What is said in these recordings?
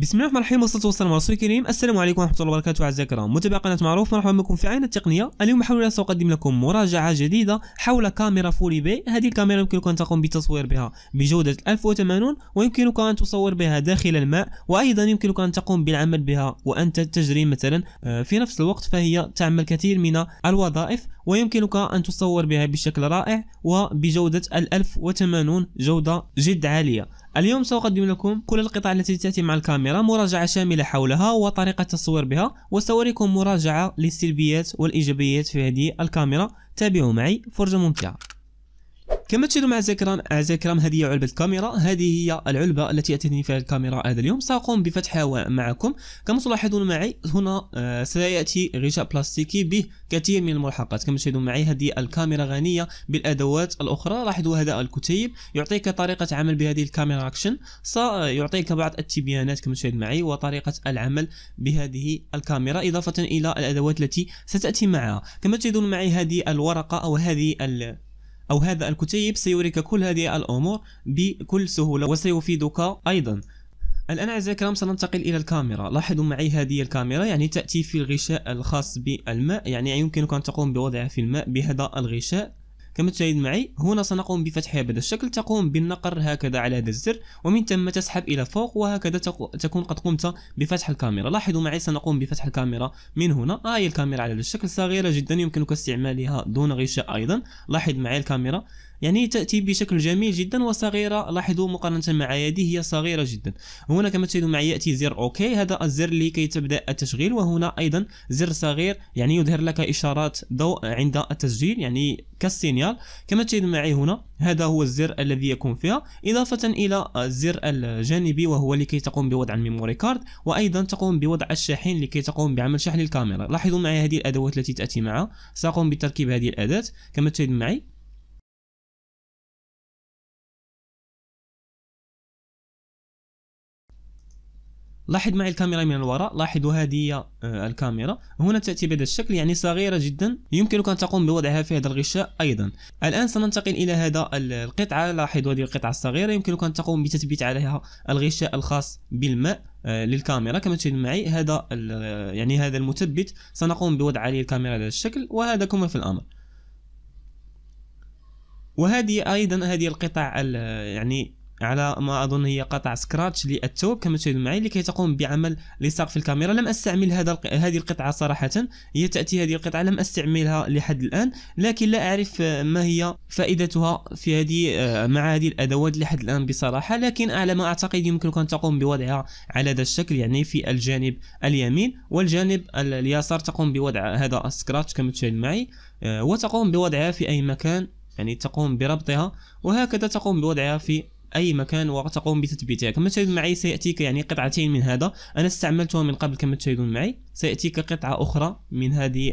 بسم الله الرحمن الرحيم والصلاه والسلام على رسول الكريم السلام عليكم ورحمه الله وبركاته اعزائي الكرام متابعي قناه معروف مرحبا بكم في عين التقنيه اليوم حول ساقدم لكم مراجعه جديده حول كاميرا فولي بي هذه الكاميرا يمكنك ان تقوم بالتصوير بها بجوده 1080 ويمكنك ان تصور بها داخل الماء وايضا يمكنك ان تقوم بالعمل بها وانت تجري مثلا آه، في نفس الوقت فهي تعمل كثير من الوظائف ويمكنك ان تصور بها بشكل رائع وبجوده 1080 جوده جد عاليه اليوم سأقدم لكم كل القطع التي تأتي مع الكاميرا مراجعة شاملة حولها وطريقة التصوير بها وسأريكم مراجعة للسلبيات والإيجابيات في هذه الكاميرا تابعوا معي فرجة ممتعة كما تشاهدون مع اعزائي الكرام آه، هذه هي علبة الكاميرا هذه هي العلبة التي أتتني فيها الكاميرا هذا اليوم سأقوم بفتحها معكم كما تلاحظون معي هنا آه، سيأتي غشاء بلاستيكي به كثير من الملحقات كما تشاهدون معي هذه الكاميرا غنية بالأدوات الأخرى لاحظوا هذا الكتيب يعطيك طريقة عمل بهذه الكاميرا أكشن سيعطيك بعض التبيانات كما تشاهد معي وطريقة العمل بهذه الكاميرا إضافة إلى الأدوات التي ستأتي معها كما تشاهدون معي هذه الورقة أو هذه أو هذا الكتيب سيريك كل هذه الأمور بكل سهولة وسيفيدك أيضا الآن أعزائي الكرام سننتقل إلى الكاميرا لاحظوا معي هذه الكاميرا يعني تأتي في الغشاء الخاص بالماء يعني يمكنك أن تقوم بوضعها في الماء بهذا الغشاء كما تشاهد معي هنا سنقوم بفتح بهذا الشكل تقوم بالنقر هكذا على هذا الزر ومن ثم تسحب إلى فوق وهكذا تكون قد قمت بفتح الكاميرا لاحظوا معي سنقوم بفتح الكاميرا من هنا هاي آه الكاميرا على هذا الشكل صغيرة جدا يمكنك استعمالها دون غشاء أيضا لاحظ معي الكاميرا يعني تأتي بشكل جميل جدا وصغيرة لاحظوا مقارنة مع يدي هي صغيرة جدا هنا كما تشاهدون معي يأتي زر أوكي هذا الزر لكي تبدأ التشغيل وهنا أيضا زر صغير يعني يظهر لك إشارات ضوء عند التسجيل يعني كالسينيال كما تشاهدون معي هنا هذا هو الزر الذي يكون فيها إضافة إلى الزر الجانبي وهو لكي تقوم بوضع الميموري كارد وأيضا تقوم بوضع الشاحن لكي تقوم بعمل شحن الكاميرا لاحظوا معي هذه الأدوات التي تأتي معها سأقوم بتركيب هذه الأداة كما تجدون معي لاحظ معي الكاميرا من الوراء لاحظوا هذه هي آه، الكاميرا هنا تأتي بهذا الشكل يعني صغيرة جدا يمكنك أن تقوم بوضعها في هذا الغشاء أيضا الآن سننتقل إلى هذا القطعة لاحظوا هذه القطعة الصغيرة يمكنك أن تقوم بتثبيت عليها الغشاء الخاص بالماء آه، للكاميرا كما تشاهدون معي هذا يعني هذا المثبت سنقوم بوضع عليه الكاميرا على الشكل وهذا كما في الأمر وهذه ايضا هذه القطع يعني على ما اظن هي قطع سكراتش للثوب كما تشاهدون معي لكي تقوم بعمل في الكاميرا لم استعمل هذا هذه القطعه صراحه هي تاتي هذه القطعه لم استعملها لحد الان لكن لا اعرف آه، ما هي فائدتها في هذه آه، مع هذه الادوات لحد الان بصراحه لكن على ما اعتقد يمكنك ان تقوم بوضعها على هذا الشكل يعني في الجانب اليمين والجانب اليسار تقوم بوضع هذا السكراتش كما تشاهدون معي آه، وتقوم بوضعها في اي مكان يعني تقوم بربطها وهكذا تقوم بوضعها في اي مكان وتقوم بتثبيتها كما تشاهدون معي سياتيك يعني قطعتين من هذا انا استعملتها من قبل كما تشاهدون معي سياتيك قطعه اخرى من هذه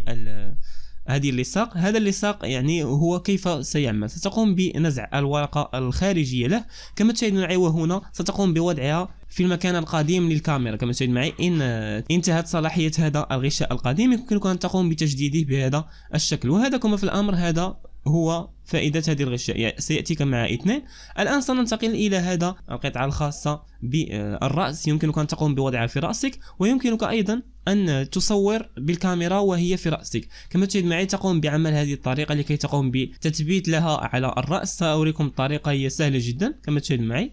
هذه اللصاق هذا اللصاق يعني هو كيف سيعمل ستقوم بنزع الورقة الخارجية له كما تشاهدون معي وهنا ستقوم بوضعها في المكان القديم للكاميرا كما تشاهدون معي إن انتهت صلاحية هذا الغشاء القديم يمكنك أن تقوم بتجديده بهذا الشكل وهذا كما في الأمر هذا هو فائدة هذه الغشاء يعني سيأتيك مع اثنين الآن سننتقل إلى هذا القطعة الخاصة بالرأس يمكنك أن تقوم بوضعها في رأسك ويمكنك أيضا أن تصور بالكاميرا وهي في رأسك كما تشاهد معي تقوم بعمل هذه الطريقة لكي تقوم بتثبيت لها على الرأس سأريكم الطريقة هي سهلة جدا كما تشاهد معي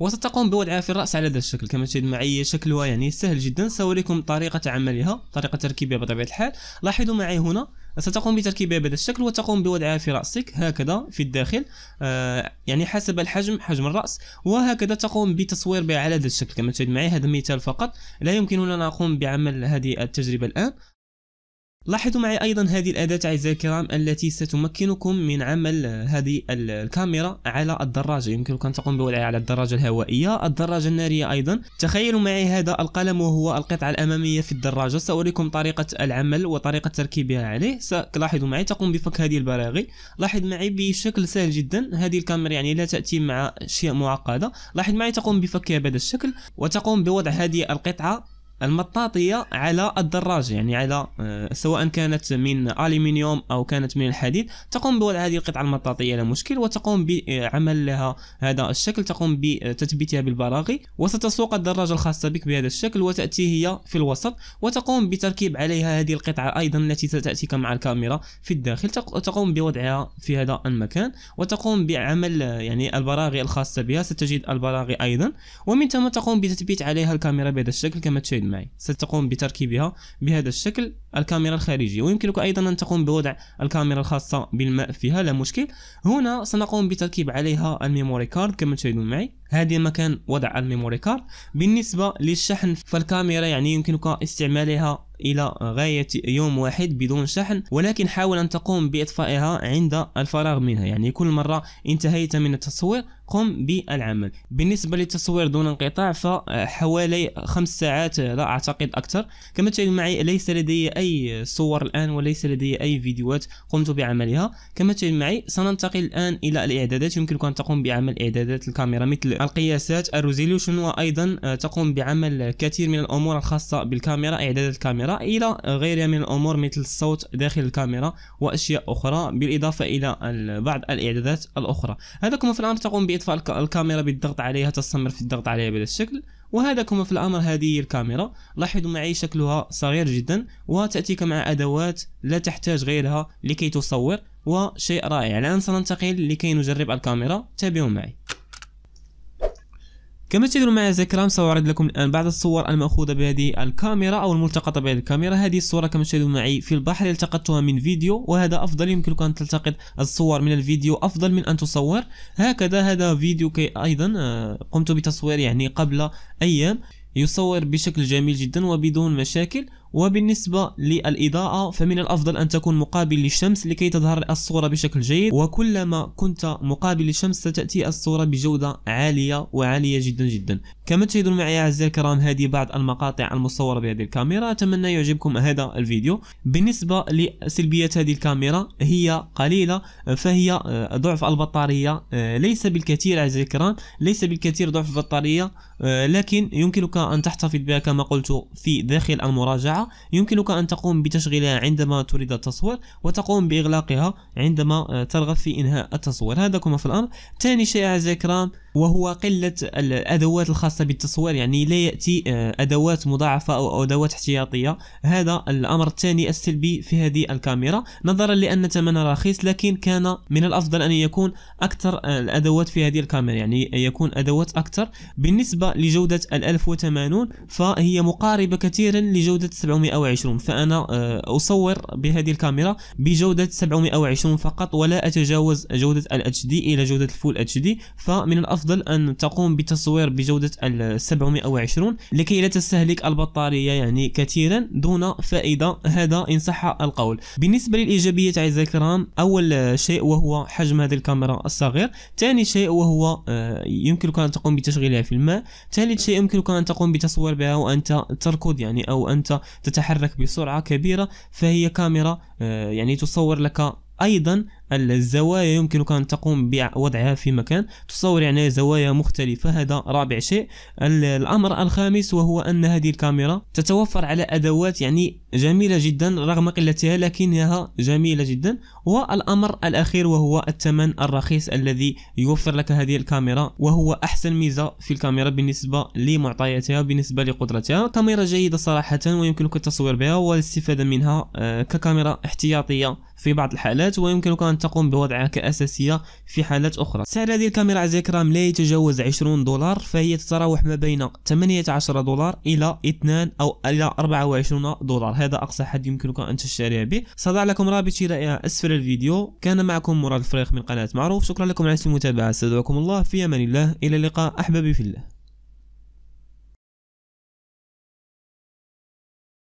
وستقوم بوضعها في الرأس على هذا الشكل كما تشاهد معي شكلها يعني سهل جدا سأريكم طريقة عملها طريقة تركيبها بطبيعة الحال لاحظوا معي هنا ستقوم بتركيبها بهذا الشكل وتقوم بوضعها في رأسك هكذا في الداخل آه يعني حسب الحجم حجم الرأس وهكذا تقوم بتصوير بها على هذا الشكل كما تشاهد معي هذا مثال فقط لا يمكننا أن نقوم بعمل هذه التجربة الآن لاحظوا معي أيضا هذه الأداة أعزائي الكرام التي ستمكنكم من عمل هذه الكاميرا على الدراجة يمكنك أن تقوم بوضعها على الدراجة الهوائية الدراجة النارية أيضا تخيلوا معي هذا القلم وهو القطعة الأمامية في الدراجة سأريكم طريقة العمل وطريقة تركيبها عليه لاحظوا معي تقوم بفك هذه البراغي لاحظ معي بشكل سهل جدا هذه الكاميرا يعني لا تأتي مع أشياء معقدة لاحظ معي تقوم بفكها بهذا الشكل وتقوم بوضع هذه القطعة المطاطية على الدراجة يعني على آه، سواء كانت من ألمنيوم أو كانت من الحديد تقوم بوضع هذه القطعة المطاطية لا مشكل وتقوم بعمل آه، لها هذا الشكل تقوم بتثبيتها آه، بالبراغي وستسوق الدراجة الخاصة بك بهذا الشكل وتأتي هي في الوسط وتقوم بتركيب عليها هذه القطعة أيضا التي ستأتيك مع الكاميرا في الداخل تقوم بوضعها في هذا المكان وتقوم بعمل يعني البراغي الخاصة بها ستجد البراغي أيضا ومن ثم تقوم بتثبيت عليها الكاميرا بهذا الشكل كما تشاهد معي ستقوم بتركيبها بهذا الشكل الكاميرا الخارجية ويمكنك أيضا أن تقوم بوضع الكاميرا الخاصة بالماء فيها لا مشكل هنا سنقوم بتركيب عليها الميموري كارد كما تشاهدون معي هذه مكان وضع الميموري كارد بالنسبة للشحن فالكاميرا يعني يمكنك استعمالها إلى غاية يوم واحد بدون شحن ولكن حاول أن تقوم بإطفائها عند الفراغ منها يعني كل مرة انتهيت من التصوير قم بالعمل بالنسبة للتصوير دون انقطاع فحوالي خمس ساعات لا أعتقد أكثر كما تشاهدون معي ليس لدي أي صور الآن وليس لدي أي فيديوهات قمت بعملها كما تشاهدون معي سننتقل الآن إلى الإعدادات يمكنك أن تقوم بعمل إعدادات الكاميرا مثل القياسات الريزوليوشن وأيضا تقوم بعمل كثير من الأمور الخاصة بالكاميرا إعدادات الكاميرا إلى غيرها يعني من الأمور مثل الصوت داخل الكاميرا وأشياء أخرى بالإضافة إلى بعض الإعدادات الأخرى هذا كما في الأمر تقوم يطفى الكاميرا بالضغط عليها تستمر في الضغط عليها بهذا الشكل وهذا كما في الأمر هذه الكاميرا لاحظوا معي شكلها صغير جدا وتأتيك مع أدوات لا تحتاج غيرها لكي تصور وشيء رائع الآن يعني سننتقل لكي نجرب الكاميرا تابعوا معي كما تجدون معي ذاكرة سأعرض لكم الآن بعض الصور المأخوذة بهذه الكاميرا أو الملتقطة بهذه الكاميرا هذه الصورة كما تشاهدون معي في البحر التقطتها من فيديو وهذا أفضل يمكنك أن تلتقط الصور من الفيديو أفضل من أن تصور هكذا هذا فيديو كي أيضا آه، قمت بتصوير يعني قبل أيام يصور بشكل جميل جدا وبدون مشاكل وبالنسبة للإضاءة فمن الأفضل أن تكون مقابل للشمس لكي تظهر الصورة بشكل جيد وكلما كنت مقابل للشمس ستأتي الصورة بجودة عالية وعالية جدا جدا كما تشاهدون معي أعزائي الكرام هذه بعض المقاطع المصورة بهذه الكاميرا أتمنى يعجبكم هذا الفيديو بالنسبة لسلبيات هذه الكاميرا هي قليلة فهي ضعف البطارية ليس بالكثير أعزائي الكرام ليس بالكثير ضعف البطارية لكن يمكنك أن تحتفظ بها كما قلت في داخل المراجعة يمكنك أن تقوم بتشغيلها عندما تريد التصوير وتقوم بإغلاقها عندما آه، ترغب في إنهاء التصوير هذا كما في الأمر ثاني شيء أعزائي الكرام وهو قلة الأدوات الخاصة بالتصوير يعني لا يأتي آه، أدوات مضاعفة أو أدوات احتياطية هذا الأمر الثاني السلبي في هذه الكاميرا نظرا لأن ثمنها رخيص لكن كان من الأفضل أن يكون أكثر آه، الأدوات في هذه الكاميرا يعني يكون أدوات أكثر بالنسبة لجودة ال 1080 فهي مقاربة كثيرا لجودة 720 فأنا آه، أصور بهذه الكاميرا بجودة 720 فقط ولا أتجاوز جودة ال HD إلى جودة الفول HD فمن الأفضل الأفضل أن تقوم بتصوير بجودة ال 720 لكي لا تستهلك البطارية يعني كثيرا دون فائدة هذا إن صح القول بالنسبة للإيجابيات أعزائي الكرام أول شيء وهو حجم هذه الكاميرا الصغير ثاني شيء وهو آه، يمكنك أن تقوم بتشغيلها في الماء ثالث شيء يمكنك أن تقوم بتصوير بها وأنت تركض يعني أو أنت تتحرك بسرعة كبيرة فهي كاميرا آه، يعني تصور لك ايضا الزوايا يمكنك أن تقوم بوضعها في مكان تصور يعني زوايا مختلفة هذا رابع شيء الأمر الخامس وهو أن هذه الكاميرا تتوفر على أدوات يعني جميلة جدا رغم قلتها لكنها جميلة جدا والأمر الأخير وهو الثمن الرخيص الذي يوفر لك هذه الكاميرا وهو أحسن ميزة في الكاميرا بالنسبة لمعطياتها بالنسبة لقدرتها كاميرا جيدة صراحة ويمكنك التصوير بها والاستفادة منها آه، ككاميرا احتياطية في بعض الحالات ويمكنك أن تقوم بوضعها كأساسية في حالات أخرى سعر هذه الكاميرا عزيزي الكرام لا يتجاوز 20 دولار فهي تتراوح ما بين 18 دولار إلى 2 أو إلى 24 دولار هذا أقصى حد يمكنك أن تشتريها به سأضع لكم رابط شرائها أسفل الفيديو كان معكم مراد الفريق من قناة معروف شكرا لكم على المتابعة استودعكم الله في أمان الله إلى اللقاء أحبابي في الله